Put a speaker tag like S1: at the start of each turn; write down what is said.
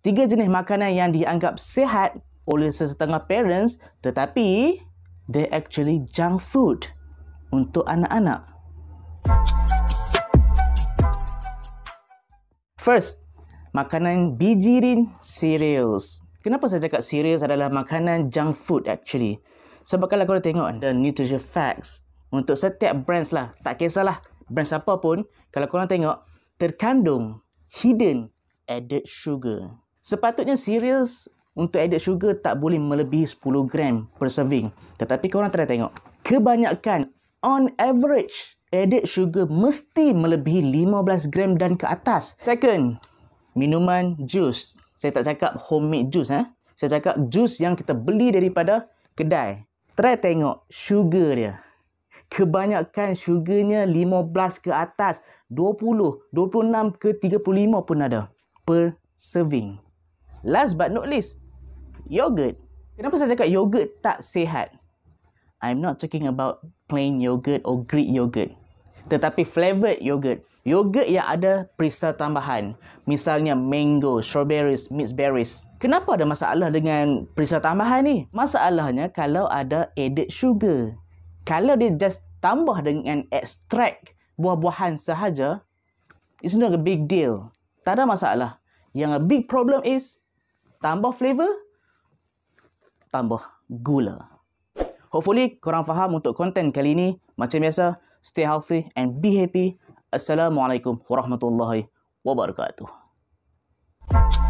S1: tiga jenis makanan yang dianggap sihat oleh sesetengah parents tetapi they actually junk food untuk anak-anak. First, makanan bijirin cereals. Kenapa saya cakap cereals adalah makanan junk food actually? Sebab kalau korang tengok the nutrition facts untuk setiap brands lah, tak kisahlah brands apa pun, kalau korang tengok terkandung hidden added sugar. Sepatutnya serius untuk added sugar tak boleh melebihi 10 gram per serving. Tetapi korang try tengok. Kebanyakan on average added sugar mesti melebihi 15 gram dan ke atas. Second, minuman jus. Saya tak cakap homemade jus. Eh? Saya cakap jus yang kita beli daripada kedai. Try tengok sugar dia. Kebanyakan sugarnya 15 ke atas. 20, 26 ke 35 pun ada per serving. Last but not least, yogurt. Kenapa saya cakap yogurt tak sihat? I'm not talking about plain yogurt or Greek yogurt. Tetapi flavored yogurt. Yogurt yang ada perisa tambahan. Misalnya mango, strawberries, mixed berries. Kenapa ada masalah dengan perisa tambahan ni? Masalahnya kalau ada added sugar. Kalau dia just tambah dengan extract buah-buahan sahaja, it's not a big deal. Tak ada masalah. Yang a big problem is tambah flavor, tambah gula. Hopefully, korang faham untuk konten kali ini. Macam biasa, stay healthy and be happy. Assalamualaikum warahmatullahi wabarakatuh. Thank